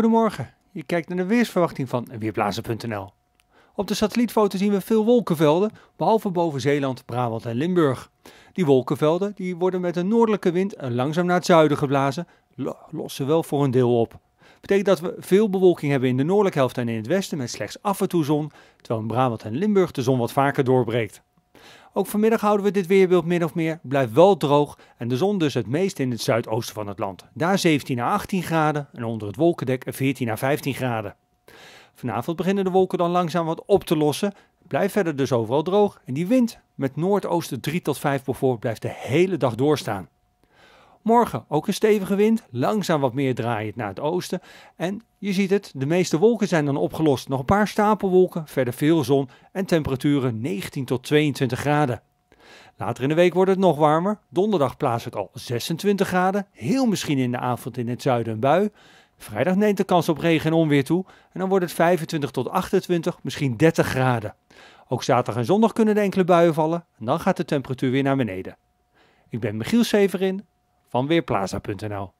Goedemorgen, je kijkt naar de weersverwachting van Weerblazen.nl. Op de satellietfoto zien we veel wolkenvelden, behalve boven Zeeland, Brabant en Limburg. Die wolkenvelden die worden met een noordelijke wind langzaam naar het zuiden geblazen, lossen wel voor een deel op. Betekent dat we veel bewolking hebben in de noordelijke helft en in het westen met slechts af en toe zon, terwijl in Brabant en Limburg de zon wat vaker doorbreekt. Ook vanmiddag houden we dit weerbeeld min of meer. Blijft wel droog en de zon dus het meest in het zuidoosten van het land. Daar 17 à 18 graden en onder het wolkendek 14 à 15 graden. Vanavond beginnen de wolken dan langzaam wat op te lossen. Blijft verder dus overal droog en die wind met noordoosten 3 tot 5 bijvoorbeeld blijft de hele dag doorstaan. Morgen ook een stevige wind, langzaam wat meer draaiend naar het oosten. En je ziet het, de meeste wolken zijn dan opgelost. Nog een paar stapelwolken, verder veel zon en temperaturen 19 tot 22 graden. Later in de week wordt het nog warmer. Donderdag het al 26 graden. Heel misschien in de avond in het zuiden een bui. Vrijdag neemt de kans op regen en onweer toe. En dan wordt het 25 tot 28, misschien 30 graden. Ook zaterdag en zondag kunnen enkele buien vallen. En dan gaat de temperatuur weer naar beneden. Ik ben Michiel Severin van Weerplaza.nl.